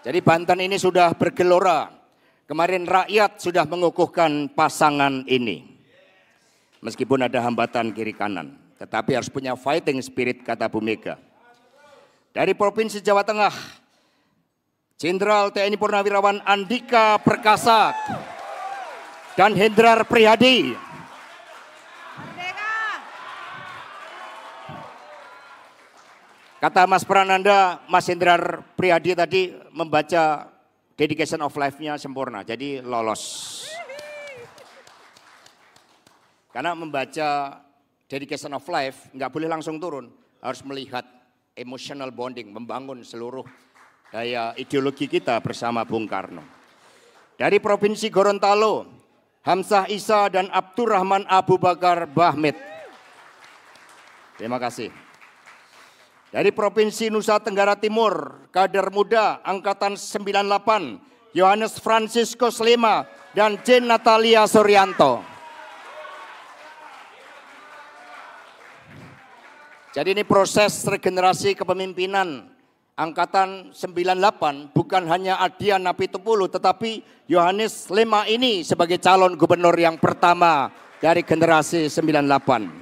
Jadi Banten ini sudah bergelora. Kemarin rakyat sudah mengukuhkan pasangan ini. Meskipun ada hambatan kiri kanan, tetapi harus punya fighting spirit kata Bu Mega. Dari Provinsi Jawa Tengah, Jenderal TNI Purnawirawan Andika Perkasa dan Hendrar Prihadi Kata Mas Prananda, Mas Indrar Priadi tadi membaca dedication of life-nya sempurna, jadi lolos. Karena membaca dedication of life nggak boleh langsung turun, harus melihat emotional bonding, membangun seluruh daya ideologi kita bersama Bung Karno. Dari Provinsi Gorontalo, Hamzah Isa dan Abdurrahman Abu Bakar Bahmit. Terima kasih. Dari Provinsi Nusa Tenggara Timur, kader muda Angkatan 98, Yohanes Francisco Slema dan Jane Natalia Suryanto. Jadi ini proses regenerasi kepemimpinan Angkatan 98 bukan hanya Napi Tupulu, tetapi Yohanes Lema ini sebagai calon gubernur yang pertama dari generasi 98.